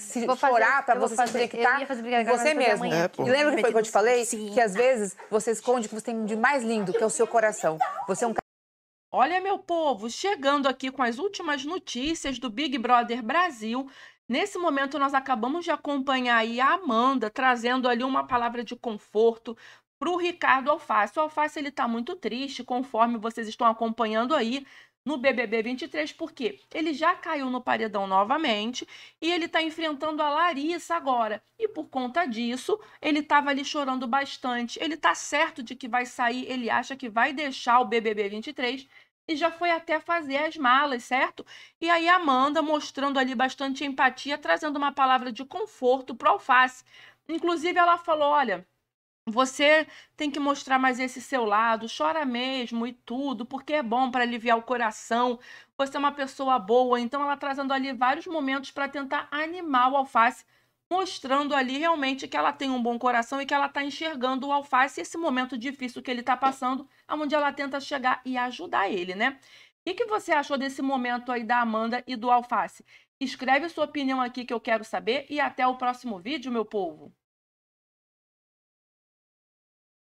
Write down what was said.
se vou chorar para você fazer, se conectar, você mesmo. É, e lembra que foi que eu te falei? Sim. Que às vezes você esconde que você tem de mais lindo, que é o seu coração. Você é um Olha, meu povo, chegando aqui com as últimas notícias do Big Brother Brasil. Nesse momento, nós acabamos de acompanhar aí a Amanda trazendo ali uma palavra de conforto para o Ricardo Alface. O Alface ele está muito triste, conforme vocês estão acompanhando aí no BBB 23, porque ele já caiu no paredão novamente e ele está enfrentando a Larissa agora. E por conta disso, ele estava ali chorando bastante. Ele está certo de que vai sair, ele acha que vai deixar o BBB 23 e já foi até fazer as malas, certo? E aí Amanda mostrando ali bastante empatia, trazendo uma palavra de conforto para Alface. Inclusive ela falou, olha, você tem que mostrar mais esse seu lado, chora mesmo e tudo, porque é bom para aliviar o coração. Você é uma pessoa boa, então ela trazendo ali vários momentos para tentar animar o alface, mostrando ali realmente que ela tem um bom coração e que ela está enxergando o alface esse momento difícil que ele está passando, aonde ela tenta chegar e ajudar ele, né? O que, que você achou desse momento aí da Amanda e do alface? Escreve sua opinião aqui que eu quero saber e até o próximo vídeo, meu povo.